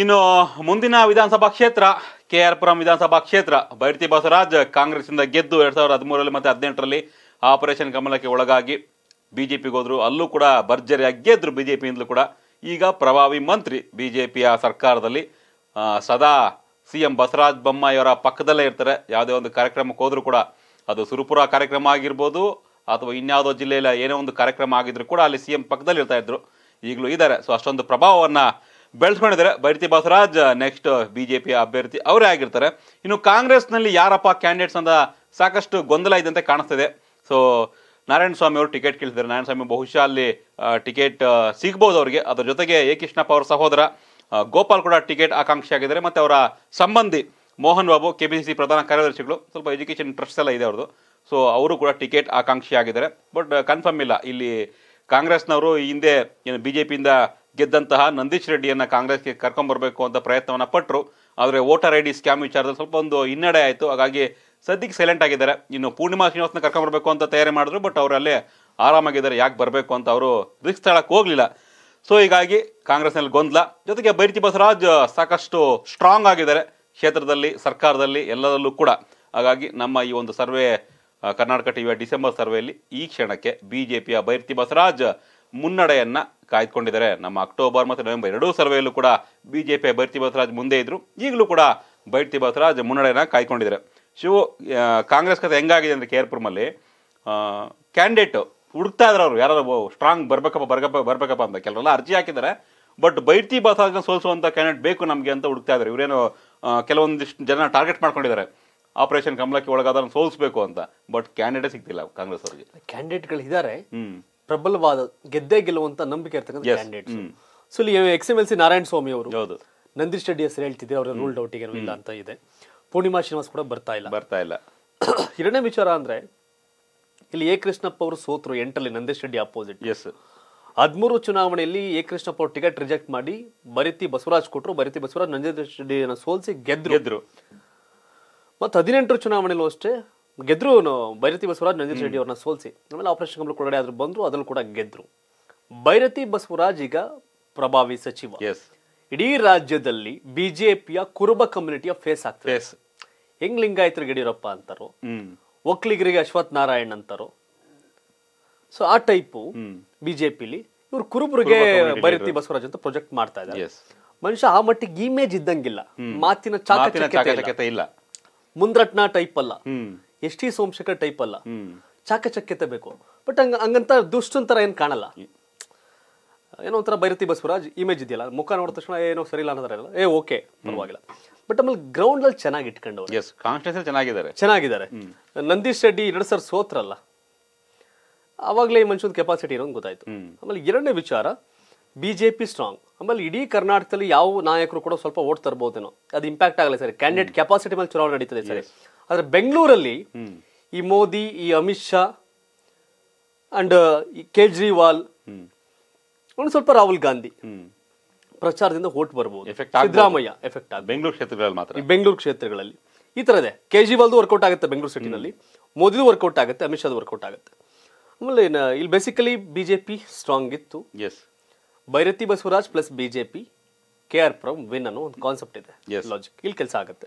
ಇನ್ನು ಮುಂದಿನ ವಿಧಾನಸಭಾ ಕ್ಷೇತ್ರ ಕೆ ಆರ್ ಪುರಂ ವಿಧಾನಸಭಾ ಕ್ಷೇತ್ರ ಬೈರತಿ ಬಸವರಾಜ್ ಕಾಂಗ್ರೆಸ್ಸಿಂದ ಗೆದ್ದು ಎರಡು ಸಾವಿರದ ಹದಿಮೂರರಲ್ಲಿ ಮತ್ತು ಹದಿನೆಂಟರಲ್ಲಿ ಆಪರೇಷನ್ ಕಮಲಕ್ಕೆ ಒಳಗಾಗಿ ಬಿ ಜೆ ಪಿಗೆ ಅಲ್ಲೂ ಕೂಡ ಭರ್ಜರಿಯಾಗಿ ಗೆದ್ದರು ಬಿ ಜೆ ಪಿಯಿಂದಲೂ ಕೂಡ ಈಗ ಪ್ರಭಾವಿ ಮಂತ್ರಿ ಬಿ ಜೆ ಪಿಯ ಸರ್ಕಾರದಲ್ಲಿ ಸದಾ ಸಿ ಎಂ ಬಸವರಾಜ ಬೊಮ್ಮಾಯಿಯವರ ಪಕ್ಕದಲ್ಲೇ ಇರ್ತಾರೆ ಯಾವುದೇ ಒಂದು ಕಾರ್ಯಕ್ರಮಕ್ಕೆ ಹೋದರೂ ಕೂಡ ಅದು ಸುರಪುರ ಕಾರ್ಯಕ್ರಮ ಆಗಿರ್ಬೋದು ಅಥವಾ ಇನ್ಯಾವುದೋ ಜಿಲ್ಲೆಯಲ್ಲಿ ಏನೋ ಒಂದು ಕಾರ್ಯಕ್ರಮ ಆಗಿದ್ರು ಕೂಡ ಅಲ್ಲಿ ಸಿ ಎಂ ಪಕ್ಕದಲ್ಲಿ ಇರ್ತಾ ಇದ್ರು ಈಗಲೂ ಇದ್ದಾರೆ ಸೊ ಅಷ್ಟೊಂದು ಪ್ರಭಾವವನ್ನು ಬೆಳೆಸ್ಕೊಂಡಿದ್ದಾರೆ Byrathi Basavaraj next B J P ಅಭ್ಯರ್ಥಿ ಅವರೇ ಆಗಿರ್ತಾರೆ ಇನ್ನು ಕಾಂಗ್ರೆಸ್ನಲ್ಲಿ ಯಾರಪ್ಪ ಕ್ಯಾಂಡಿಡೇಟ್ಸ್ ಅಂತ ಸಾಕಷ್ಟು ಗೊಂದಲ ಇದ್ದಂತೆ ಕಾಣಿಸ್ತಿದೆ ಸೊ ನಾರಾಯಣ ಸ್ವಾಮಿ ಅವರು ಟಿಕೆಟ್ ಕೇಳಿದ್ದಾರೆ ನಾರಾಯಣ ಸ್ವಾಮಿ ಬಹುಶಃ ಅಲ್ಲಿ ಟಿಕೆಟ್ ಸಿಗ್ಬೋದು ಅವರಿಗೆ ಅದರ ಜೊತೆಗೆ ಎ ಕೃಷ್ಣಪ್ಪ ಅವರ ಸಹೋದರ ಗೋಪಾಲ್ ಕೂಡ ಟಿಕೆಟ್ ಆಕಾಂಕ್ಷಿ ಆಗಿದ್ದಾರೆ ಮತ್ತು ಅವರ ಸಂಬಂಧಿ Mohan Babu K B C C ಪ್ರಧಾನ ಕಾರ್ಯದರ್ಶಿಗಳು ಸ್ವಲ್ಪ ಎಜುಕೇಷನ್ ಟ್ರಸ್ಟ್ ಎಲ್ಲ ಇದೆ ಅವ್ರದ್ದು ಸೊ ಅವರು ಕೂಡ ಟಿಕೆಟ್ ಆಕಾಂಕ್ಷಿ ಆಗಿದ್ದಾರೆ ಬಟ್ ಕನ್ಫರ್ಮ್ ಇಲ್ಲ ಇಲ್ಲಿ ಕಾಂಗ್ರೆಸ್ನವರು ಈ ಹಿಂದೆ ಏನು ಬಿ ಜೆ ಪಿಯಿಂದ ಗೆದ್ದಂತಹ ನಂದೀಶ್ ರೆಡ್ಡಿಯನ್ನು ಕಾಂಗ್ರೆಸ್ಗೆ ಕರ್ಕೊಂಡ್ಬರಬೇಕು ಅಂತ ಪ್ರಯತ್ನವನ್ನು ಪಟ್ಟರು ಆದರೆ ವೋಟರ್ ಐ ಡಿ ಸ್ಕ್ಯಾಮ್ ವಿಚಾರದಲ್ಲಿ ಸ್ವಲ್ಪ ಒಂದು ಹಿನ್ನಡೆ ಆಯಿತು ಹಾಗಾಗಿ ಸದ್ಯಕ್ಕೆ ಸೈಲೆಂಟ್ ಆಗಿದ್ದಾರೆ ಇನ್ನು ಪೂರ್ಣಿಮಾ ಶ್ರೀನಿವಾಸನ ಕರ್ಕೊಂಡ್ಬರಬೇಕು ಅಂತ ತಯಾರಿ ಮಾಡಿದ್ರು ಬಟ್ ಅವರಲ್ಲೇ ಆರಾಮಾಗಿದ್ದಾರೆ ಯಾಕೆ ಬರಬೇಕು ಅಂತ ಅವರು ರಿಕ್ ತಳಕ್ಕೆ ಹೋಗಲಿಲ್ಲ ಸೊ ಹೀಗಾಗಿ ಕಾಂಗ್ರೆಸ್ನಲ್ಲಿ ಗೊಂದಲ ಜೊತೆಗೆ ಬೈರ್ತಿ ಬಸವರಾಜ್ ಸಾಕಷ್ಟು ಸ್ಟ್ರಾಂಗ್ ಆಗಿದ್ದಾರೆ ಕ್ಷೇತ್ರದಲ್ಲಿ ಸರ್ಕಾರದಲ್ಲಿ ಎಲ್ಲದರಲ್ಲೂ ಕೂಡ ಹಾಗಾಗಿ ನಮ್ಮ ಈ ಒಂದು ಸರ್ವೆ ಕರ್ನಾಟಕ ಟಿವಿಯ ಡಿಸೆಂಬರ್ ಸರ್ವೆಯಲ್ಲಿ ಈ ಕ್ಷಣಕ್ಕೆ ಬಿ ಜೆ ಪಿಯ ಬೈರ್ತಿ ಬಸವರಾಜ್ ಮುನ್ನಡೆಯನ್ನ ಕಾಯ್ದುಕೊಂಡಿದ್ದಾರೆ ನಮ್ಮ ಅಕ್ಟೋಬರ್ ಮತ್ತು ನವೆಂಬರ್ ಎರಡೂ ಸರ್ವೆಯಲ್ಲೂ ಕೂಡ B J P Byrathi Basavaraj ಮುಂದೆ ಇದ್ದರು ಈಗಲೂ ಕೂಡ ಬೈರ್ತಿ ಬಸವರಾಜ್ ಮುನ್ನಡೆಯನ್ನು ಕಾಯ್ಕೊಂಡಿದ್ದಾರೆ ಶಿವ ಕಾಂಗ್ರೆಸ್ ಕಥೆ ಹೆಂಗಾಗಿದೆ ಅಂದರೆ ಕೆ ಕ್ಯಾಂಡಿಡೇಟ್ ಹುಡುಕ್ತಾ ಇದಾರೆ ಅವರು ಯಾರು ಸ್ಟ್ರಾಂಗ್ ಬರ್ಬೇಕಪ್ಪ ಬರ್ಗಪ್ಪ ಬರ್ಬೇಕಪ್ಪ ಅಂತ ಕೆಲವರೆಲ್ಲ ಅರ್ಜಿ ಹಾಕಿದ್ದಾರೆ ಬಟ್ ಬೈರ್ತಿ ಬಸವರಾಜ್ನ ಸೋಲಿಸುವಂಥ ಕ್ಯಾಂಡಿಡೇಟ್ ಬೇಕು ನಮಗೆ ಅಂತ ಹುಡುಕ್ತಾ ಇದ್ದಾರೆ ಇವರೇನು ಕೆಲವೊಂದಿಷ್ಟು ಜನ ಟಾರ್ಗೆಟ್ ಮಾಡ್ಕೊಂಡಿದ್ದಾರೆ ಆಪರೇಷನ್ ಕಮಲಕ್ಕೆ ಒಳಗಾದ್ರೂ ಸೋಲಿಸಬೇಕು ಅಂತ ಬಟ್ ಕ್ಯಾಂಡಿಡೇಟ್ ಸಿಗ್ತಿಲ್ಲ ಕಾಂಗ್ರೆಸ್ ಅವರಿಗೆ ಕ್ಯಾಂಡಿಡೇಟ್ಗಳು ಇದ್ದಾರೆ ಪ್ರಬಲವಾದ ಗೆದ್ದೇ ಗೆಲ್ಲುವಂತ ನಂಬಿಕೆ ಇರ್ತಕ್ಕಂಥ ಕ್ಯಾಂಡಿಡೇಟ್ಸ್ ಸೊ ಇಲ್ಲಿ ex M L C Narayana Swamy ಅವರು ನಂದೀಶ್ ರೆಡ್ಡಿ ಹೆಸರು ಹೇಳ್ತಿದ್ರೆ ಅವರ ರೂಲ್ ಡೌಟ್ ಏನೂ ಇಲ್ಲ ಅಂತ ಇದೆ ಪೂರ್ಣಿಮಾ ಶ್ರೀನಿವಾಸ್ ಕೂಡ ಬರ್ತಾ ಇಲ್ಲ ಬರ್ತಾ ಇಲ್ಲ ಎರಡನೇ ವಿಚಾರ ಅಂದ್ರೆ ಇಲ್ಲಿ ಎ ಕೃಷ್ಣಪ್ಪ ಅವರು ಸೋತರು ಎಂಟಲ್ಲಿ ನಂದೀಶ್ ರೆಡ್ಡಿ ಅಪೋಸಿಟ್ ಎಸ್ ಹದಿಮೂರು ಚುನಾವಣೆಯಲ್ಲಿ ಎ ಕೃಷ್ಣಪ್ಪ ಅವರು ಟಿಕೆಟ್ ರಿಜೆಕ್ಟ್ ಮಾಡಿ ಬರಿತಿ ಬಸವರಾಜ್ ಕೊಟ್ಟರು ಬರಿತಿ ಬಸವರಾಜ್ ನಂದೀಶ್ ರೆಡ್ಡಿಯನ್ನು ಸೋಲ್ಸಿ ಗೆದ್ರು ಗೆದ್ರು ಮತ್ತು ಹದಿನೆಂಟರ ಚುನಾವಣೆಯಲ್ಲೂ ಅಷ್ಟೇ ಗೆದ್ರು ಭೈರತಿ ಬಸವರಾಜ್ ನಂಜನ್ ರೆಡ್ಡಿ ಅವ್ರನ್ನ ಸೋಲಿಸಿ ಆಮೇಲೆ ಆಪರೇಷನ್ ಕಮಲ ಕೊಡಗಡೆ ಆದ್ರೂ ಬಂದರು ಕೂಡ ಗೆದ್ರು ಭೈರತಿ ಬಸವರಾಜ್ ಈಗ ಪ್ರಭಾವಿ ಸಚಿವ ಇಡೀ ರಾಜ್ಯದಲ್ಲಿ ಬಿಜೆಪಿಯ ಕುರುಬ ಕಮ್ಯುನಿಟಿಯ ಫೇಸ್ ಆಗ್ತದೆ ಹೆಂಗ್ ಲಿಂಗಾಯತರಿಗೆ ಯಡಿಯೂರಪ್ಪ ಅಂತಾರೋ ಒಕ್ಕಲಿಗರಿಗೆ ಅಶ್ವಥ್ ನಾರಾಯಣ್ ಅಂತಾರೋ ಸೊ ಆ ಟೈಪು ಬಿಜೆಪಿಲಿ ಇವ್ರು ಕುರುಬರಿಗೆ ಭೈರತಿ ಬಸವರಾಜ್ ಅಂತ ಪ್ರೊಜೆಕ್ಟ್ ಮಾಡ್ತಾ ಇದ್ದಾರೆ ಮನುಷ್ಯ ಆ ಮಟ್ಟಿಗೆ ಇಮೇಜ್ ಇದ್ದಂಗಿಲ್ಲ ಮಾತಿನ ಚಾಕಚಕ್ಯತೆ ಇಲ್ಲ ಮುಂದ್ರಟ್ನ ಟೈಪ್ ಅಲ್ಲ ಎಸ್ ಟಿ ಸೋಮಶೇಖರ್ ಟೈಪ್ ಅಲ್ಲ ಚಾಕಚಕ್ಯತೆ ಬೇಕು ಬಟ್ ಹಂಗ ಹಂಗಂತ ದುಷ್ಟಂತರ ಏನು ಕಾಣಲ್ಲ ಏನೋ ಒಂಥರ ಬೈರತಿ ಬಸವರಾಜ್ ಇಮೇಜ್ ಇದೆಯಲ್ಲ ಮುಖ ನೋಡಿದ ತಕ್ಷಣ ಏನೋ ಸರಿ ಇಲ್ಲ ಅನ್ನೋದಾರಲ್ಲ ಏ ಓಕೆ ಪರವಾಗಿಲ್ಲ ಬಟ್ ಆಮೇಲೆ ಗ್ರೌಂಡ್ ಅಲ್ಲಿ ಚೆನ್ನಾಗಿ ಇಟ್ಕೊಂಡು ಚೆನ್ನಾಗಿದ್ದಾರೆ ಚೆನ್ನಾಗಿದ್ದಾರೆ ನಂದೀಶ್ ರೆಡ್ಡಿ ಎರಡು ಸರ್ ಸೋತ್ರಲ್ಲ ಅವಾಗಲೇ ಈ ಮನುಷ್ಯನ ಕೆಪಾಸಿಟಿ ಇರೋದು ಗೊತ್ತಾಯ್ತು ಆಮೇಲೆ ಎರಡನೇ ವಿಚಾರ ಬಿ ಜೆ ಪಿ ಸ್ಟ್ರಾಂಗ್ ಆಮೇಲೆ ಇಡೀ ಕರ್ನಾಟಕದಲ್ಲಿ ಯಾವ ನಾಯಕರು ಕೂಡ ಸ್ವಲ್ಪ ಓಟ್ ತರ್ಬೋದೇನೋ ಅದು ಇಂಪ್ಯಾಕ್ಟ್ ಆಗಲ್ಲ ಸರಿ ಕ್ಯಾಂಡಿಡೇಟ್ ಕೆಪಾಸಿಟಿ ಮೇಲೆ ಚುನಾವಣೆ ನಡೀತದೆ ಸರಿ ಆದರೆ ಬೆಂಗಳೂರಲ್ಲಿ ಈ ಮೋದಿ ಈ ಅಮಿತ್ ಶಾ ಅಂಡ್ ಕೇಜ್ರಿವಾಲ್ ಒಂದು ಸ್ವಲ್ಪ ರಾಹುಲ್ ಗಾಂಧಿ ಪ್ರಚಾರದಿಂದ ಓಟ್ ಬರ್ಬೋದು ಸಿದ್ದರಾಮಯ್ಯ ಎಫೆಕ್ಟ್ ಆಗ ಬೆಂಗಳೂರು ಕ್ಷೇತ್ರಗಳಲ್ಲಿ ಮಾತ್ರ ಬೆಂಗಳೂರು ಕ್ಷೇತ್ರಗಳಲ್ಲಿ ಈ ಇದೆ ಕೇಜ್ರಿವಾಲ್ದು ವರ್ಕೌಟ್ ಆಗುತ್ತೆ ಬೆಂಗಳೂರು ಸಿಟಿನಲ್ಲಿ ಮೋದಿದು ವರ್ಕೌಟ್ ಆಗುತ್ತೆ ಅಮಿತ್ ಶಾದು ವರ್ಕೌಟ್ ಆಗುತ್ತೆ ಆಮೇಲೆ ಇಲ್ಲಿ basically B J P strong ಇತ್ತು ಎಸ್ Byrathi Basavaraj plus B J P K R from win ಅನ್ನೋ ಒಂದು ಕಾನ್ಸೆಪ್ಟ್ ಇದೆ ಲಾಜಿಕ್ ಇಲ್ಲಿ ಕೆಲಸ ಆಗುತ್ತೆ